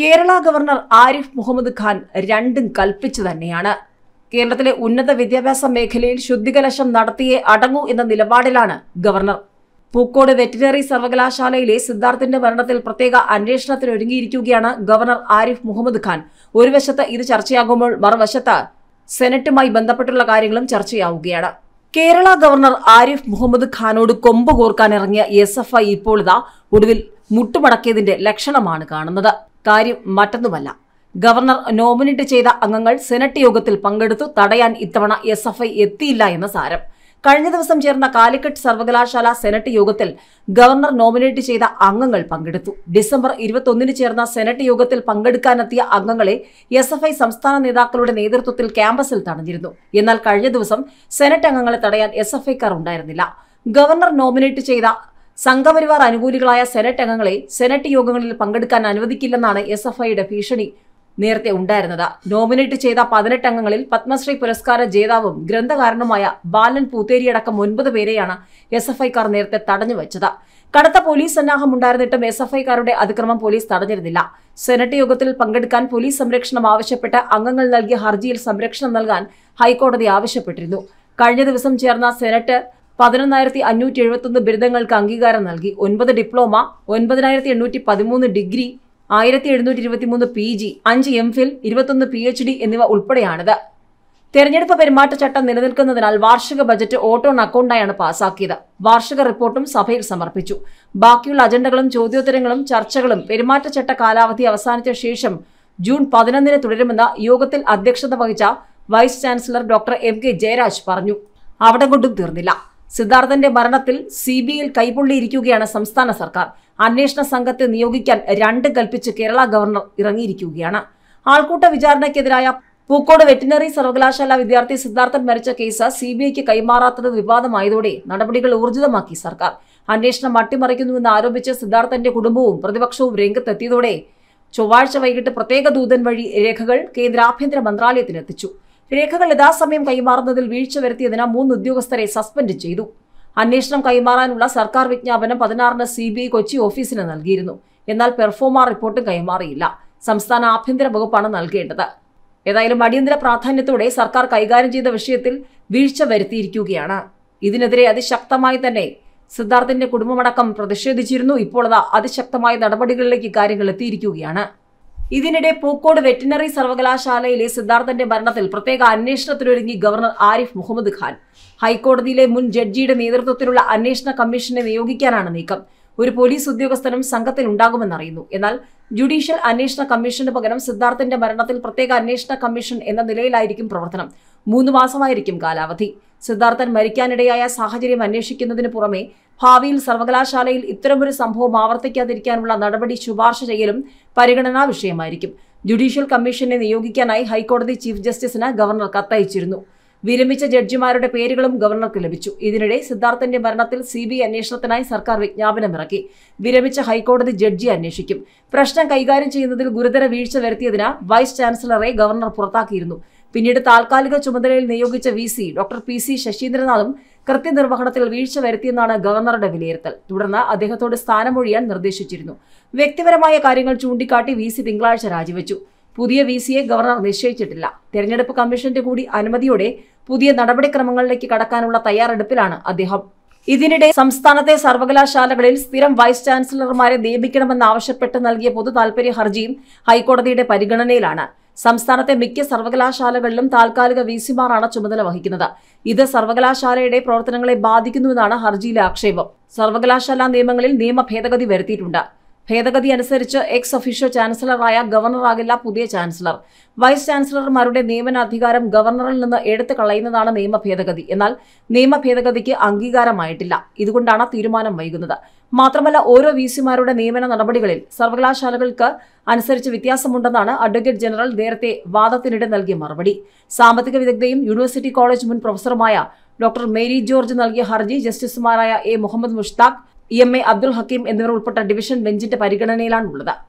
Kerala governor Arif Mohammad Khan രണ്ടും കൽപ്പിച്ചു തന്നെയാണ് കേരളത്തിലെ ഉന്നത വിദ്യാഭ്യാസ മേഖലയിൽ ശുദ്ധികലശം നടത്തിയേ അടങ്ങൂ എന്ന നിലപാടിലാണ് ഗവർണർ പൂക്കോട് വെറ്റിനറി സർവകലാശാലയിലെ സിദ്ധാർത്ഥിന്റെ മരണത്തിൽ പ്രത്യേക അന്വേഷണത്തിനൊരുങ്ങിയിരിക്കുകയാണ് ഗവർണർ ആരിഫ് മുഹമ്മദ് ഖാൻ ഒരു വശത്ത് ഇത് ചർച്ചയാകുമ്പോൾ മറുവശത്ത് സെനറ്റുമായി ബന്ധപ്പെട്ടുള്ള കാര്യങ്ങളും ചർച്ചയാവുകയാണ് കേരള ഗവർണർ ആരിഫ് മുഹമ്മദ് ഖാനോട് കൊമ്പ് കോർക്കാൻ ഇറങ്ങിയ എസ് എഫ് ഐ ഇപ്പോൾ ഇതാ ഒടുവിൽ മുട്ടുമടക്കിയതിന്റെ ലക്ഷണമാണ് കാണുന്നത് കാര്യം മറ്റൊന്നുമല്ല ഗവർണർ നോമിനേറ്റ് ചെയ്ത അംഗങ്ങൾ സെനറ്റ് യോഗത്തിൽ പങ്കെടുത്തു തടയാൻ ഇത്തവണ എസ് എഫ് ഐ എത്തിയില്ല എന്ന സാരം കഴിഞ്ഞ ദിവസം ചേർന്ന കാലിക്കറ്റ് സർവകലാശാല സെനറ്റ് യോഗത്തിൽ ഗവർണർ നോമിനേറ്റ് ചെയ്ത അംഗങ്ങൾ പങ്കെടുത്തു ഡിസംബർ ഇരുപത്തൊന്നിന് ചേർന്ന സെനറ്റ് യോഗത്തിൽ പങ്കെടുക്കാനെത്തിയ അംഗങ്ങളെ എസ് എഫ് ഐ സംസ്ഥാന നേതാക്കളുടെ നേതൃത്വത്തിൽ ക്യാമ്പസിൽ തടഞ്ഞിരുന്നു എന്നാൽ കഴിഞ്ഞ ദിവസം സെനറ്റ് അംഗങ്ങളെ തടയാൻ എസ് എഫ് ഐക്കാർ ഉണ്ടായിരുന്നില്ല ഗവർണർ നോമിനേറ്റ് ചെയ്ത സംഘപരിവാർ അനുകൂലികളായ സെനറ്റ് അംഗങ്ങളെ സെനറ്റ് യോഗങ്ങളിൽ പങ്കെടുക്കാൻ അനുവദിക്കില്ലെന്നാണ് എസ് എഫ് ഐയുടെ ഭീഷണി നേരത്തെ ഉണ്ടായിരുന്നത് നോമിനേറ്റ് ചെയ്ത പതിനെട്ട് അംഗങ്ങളിൽ പത്മശ്രീ പുരസ്കാര ജേതാവും ഗ്രന്ഥകാരനുമായ ബാലൻ പൂത്തേരിയടക്കം ഒൻപത് പേരെയാണ് എസ് എഫ് ഐക്കാർ നേരത്തെ തടഞ്ഞു വെച്ചത് കടുത്ത പോലീസ് സന്നാഹം ഉണ്ടായിരുന്നിട്ടും എസ് എഫ് ഐക്കാരുടെ അതിക്രമം പോലീസ് തടഞ്ഞിരുന്നില്ല സെനറ്റ് യോഗത്തിൽ പങ്കെടുക്കാൻ പോലീസ് സംരക്ഷണം ആവശ്യപ്പെട്ട് അംഗങ്ങൾ നൽകിയ ഹർജിയിൽ സംരക്ഷണം നൽകാൻ ഹൈക്കോടതി ആവശ്യപ്പെട്ടിരുന്നു കഴിഞ്ഞ ദിവസം ചേർന്ന സെനറ്റ് പതിനൊന്നായിരത്തി അഞ്ഞൂറ്റി എഴുപത്തൊന്ന് ബിരുദങ്ങൾക്ക് അംഗീകാരം നൽകി ഒൻപത് ഡിപ്ലോമ ഒൻപതിനായിരത്തി എണ്ണൂറ്റി പതിമൂന്ന് ഡിഗ്രി ആയിരത്തി എഴുന്നൂറ്റി ഇരുപത്തിമൂന്ന് പി ജി അഞ്ച് എം ഫിൽ ഇരുപത്തൊന്ന് പി എച്ച് ഡി എന്നിവ ഉൾപ്പെടെയാണിത് തെരഞ്ഞെടുപ്പ് പെരുമാറ്റച്ചട്ടം നിലനിൽക്കുന്നതിനാൽ വാർഷിക ബജറ്റ് ഓട്ടോൺ അക്കൗണ്ടായാണ് പാസാക്കിയത് വാർഷിക റിപ്പോർട്ടും സഭയിൽ സമർപ്പിച്ചു ബാക്കിയുള്ള അജണ്ടകളും ചോദ്യോത്തരങ്ങളും ചർച്ചകളും പെരുമാറ്റച്ചട്ട കാലാവധി അവസാനിച്ച ശേഷം ജൂൺ പതിനൊന്നിന് തുടരുമെന്ന് യോഗത്തിൽ അധ്യക്ഷത വഹിച്ച vice chancellor doctor M K Jayaraj പറഞ്ഞു അവിടെ കൊണ്ടും തീർന്നില്ല സിദ്ധാർത്ഥന്റെ മരണത്തിൽ സി ബി ഐയിൽ കൈപൊള്ളിയിരിക്കുകയാണ് സംസ്ഥാന സർക്കാർ അന്വേഷണ സംഘത്തെ നിയോഗിക്കാൻ രണ്ട് കൽപ്പിച്ച് കേരള ഗവർണർ ഇറങ്ങിയിരിക്കുകയാണ് ആൾക്കൂട്ട വിചാരണയ്ക്കെതിരായ പൂക്കോട് വെറ്റിനറി സർവകലാശാല വിദ്യാർത്ഥി സിദ്ധാർത്ഥൻ മരിച്ച കേസ് സി ബി ഐക്ക് കൈമാറാത്തത് വിവാദമായതോടെ നടപടികൾ ഊർജിതമാക്കി സർക്കാർ അന്വേഷണം അട്ടിമറിക്കുന്നുവെന്ന് ആരോപിച്ച് സിദ്ധാർത്ഥന്റെ കുടുംബവും പ്രതിപക്ഷവും രംഗത്തെത്തിയതോടെ ചൊവ്വാഴ്ച വൈകിട്ട് പ്രത്യേക ദൂതൻ വഴി രേഖകൾ കേന്ദ്ര ആഭ്യന്തര മന്ത്രാലയത്തിനെത്തിച്ചു രേഖകൾ യഥാസമയം കൈമാറുന്നതിൽ വീഴ്ച വരുത്തിയതിന് മൂന്ന് ഉദ്യോഗസ്ഥരെ സസ്പെൻഡ് ചെയ്തു അന്വേഷണം കൈമാറാനുള്ള സർക്കാർ വിജ്ഞാപനം പതിനാറിന് സി ബി ഐ കൊച്ചി ഓഫീസിന് നൽകിയിരുന്നു എന്നാൽ പെർഫോമ റിപ്പോർട്ടും കൈമാറിയില്ല സംസ്ഥാന ആഭ്യന്തര വകുപ്പാണ് നൽകേണ്ടത് ഏതായാലും അടിയന്തര പ്രാധാന്യത്തോടെ സർക്കാർ കൈകാര്യം ചെയ്ത വിഷയത്തിൽ വീഴ്ച വരുത്തിയിരിക്കുകയാണ് ഇതിനെതിരെ അതിശക്തമായി തന്നെ സിദ്ധാർത്ഥിന്റെ കുടുംബമടക്കം പ്രതിഷേധിച്ചിരുന്നു ഇപ്പോൾ അത് അതിശക്തമായ നടപടികളിലേക്ക് കാര്യങ്ങൾ എത്തിയിരിക്കുകയാണ് ഇതിനിടെ പൂക്കോട് വെറ്റിനറി സർവകലാശാലയിലെ സിദ്ധാർത്ഥന്റെ മരണത്തിൽ പ്രത്യേക അന്വേഷണത്തിനൊരുങ്ങി ഗവർണർ ആരിഫ് മുഹമ്മദ് ഖാൻ ഹൈക്കോടതിയിലെ മുൻ ജഡ്ജിയുടെ നേതൃത്വത്തിലുള്ള അന്വേഷണ കമ്മീഷനെ നിയോഗിക്കാനാണ് നീക്കം ഒരു പോലീസ് ഉദ്യോഗസ്ഥനും സംഘത്തിൽ ഉണ്ടാകുമെന്നറിയുന്നു എന്നാൽ ജുഡീഷ്യൽ അന്വേഷണ കമ്മീഷന് പകരം സിദ്ധാർത്ഥന്റെ മരണത്തിൽ പ്രത്യേക അന്വേഷണ കമ്മീഷൻ എന്ന നിലയിലായിരിക്കും പ്രവർത്തനം മൂന്ന് മാസമായിരിക്കും കാലാവധി സിദ്ധാർത്ഥൻ മരിക്കാനിടയായ സാഹചര്യം അന്വേഷിക്കുന്നതിന് പുറമെ ഭാവിയിൽ സർവകലാശാലയിൽ ഇത്തരമൊരു സംഭവം ആവർത്തിക്കാതിരിക്കാനുള്ള നടപടി ശുപാർശ ചെയ്യലും പരിഗണനാ വിഷയമായിരിക്കും ജുഡീഷ്യൽ കമ്മീഷനെ നിയോഗിക്കാനായി ഹൈക്കോടതി ചീഫ് ജസ്റ്റിസിന് ഗവർണർ കത്തയച്ചിരുന്നു വിരമിച്ച ജഡ്ജിമാരുടെ പേരുകളും ഗവർണർക്ക് ലഭിച്ചു ഇതിനിടെ സിദ്ധാർത്ഥന്റെ മരണത്തിൽ സി ബി അന്വേഷണത്തിനായി സർക്കാർ വിജ്ഞാപനമിറക്കി വിരമിച്ച ഹൈക്കോടതി ജഡ്ജി അന്വേഷിക്കും പ്രശ്നം കൈകാര്യം ചെയ്യുന്നതിൽ ഗുരുതര വീഴ്ച വരുത്തിയതിന് വൈസ് ചാൻസലറെ ഗവർണർ പുറത്താക്കിയിരുന്നു പിന്നീട് താൽക്കാലിക ചുമതലയിൽ നിയോഗിച്ച വി ഡോക്ടർ പി സി ശശീന്ദ്രനാഥും കൃത്യനിർവഹണത്തിൽ വീഴ്ച വരുത്തിയെന്നാണ് ഗവർണറുടെ വിലയിരുത്തൽ തുടർന്ന് അദ്ദേഹത്തോട് സ്ഥാനമൊഴിയാൻ നിർദ്ദേശിച്ചിരുന്നു വ്യക്തിപരമായ കാര്യങ്ങൾ ചൂണ്ടിക്കാട്ടി വി സി തിങ്കളാഴ്ച രാജിവെച്ചു പുതിയ വി സിയെ ഗവർണർ നിശ്ചയിച്ചിട്ടില്ല തെരഞ്ഞെടുപ്പ് കമ്മീഷന്റെ കൂടി അനുമതിയോടെ പുതിയ നടപടിക്രമങ്ങളിലേക്ക് കടക്കാനുള്ള തയ്യാറെടുപ്പിലാണ് അദ്ദേഹം ഇതിനിടെ സംസ്ഥാനത്തെ സർവകലാശാലകളിൽ സ്ഥിരം വൈസ് ചാൻസലർമാരെ നിയമിക്കണമെന്നാവശ്യപ്പെട്ട് നൽകിയ പൊതു താൽപര്യ ഹർജിയും ഹൈക്കോടതിയുടെ പരിഗണനയിലാണ് സംസ്ഥാനത്തെ മിക്ക സർവകലാശാലകളിലും താൽക്കാലിക വി സിമാറാണ് ചുമതല വഹിക്കുന്നത് ഇത് സർവകലാശാലയുടെ പ്രവർത്തനങ്ങളെ ബാധിക്കുന്നുവെന്നാണ് ഹർജിയിലെ ആക്ഷേപം സർവകലാശാലാ നിയമങ്ങളിൽ നിയമ ഭേദഗതി വരുത്തിയിട്ടുണ്ട് ഭേദഗതി അനുസരിച്ച് എക്സ് ഒഫീഷ്യോ ചാൻസലറായ ഗവർണറാകില്ല പുതിയ ചാൻസലർ വൈസ് ചാൻസലർമാരുടെ നിയമനാധികാരം ഗവർണറിൽ നിന്ന് എടുത്തു കളയുന്നതാണ് നിയമ ഭേദഗതി എന്നാൽ നിയമ ഭേദഗതിക്ക് അംഗീകാരമായിട്ടില്ല ഇതുകൊണ്ടാണ് തീരുമാനം വൈകുന്നത് മാത്രമല്ല ഓരോ വി സിമാരുടെ നിയമന നടപടികളിൽ സർവകലാശാലകൾക്ക് അനുസരിച്ച് വ്യത്യാസമുണ്ടെന്നാണ് അഡ്വക്കേറ്റ് ജനറൽ നേരത്തെ വാദത്തിനിടെ നൽകിയ മറുപടി സാമ്പത്തിക വിദഗ്ധയും യൂണിവേഴ്സിറ്റി കോളേജ് മുൻ പ്രൊഫസറുമായ ഡോക്ടർ മേരി ജോർജ് നൽകിയ ഹർജി ജസ്റ്റിസുമാരായ A Muhammad Mushtaq E M A Abdul Hakeem എന്നിവർ ഉൾപ്പെട്ട ഡിവിഷൻ ബെഞ്ചിന്റെ പരിഗണനയിലാണുള്ളത്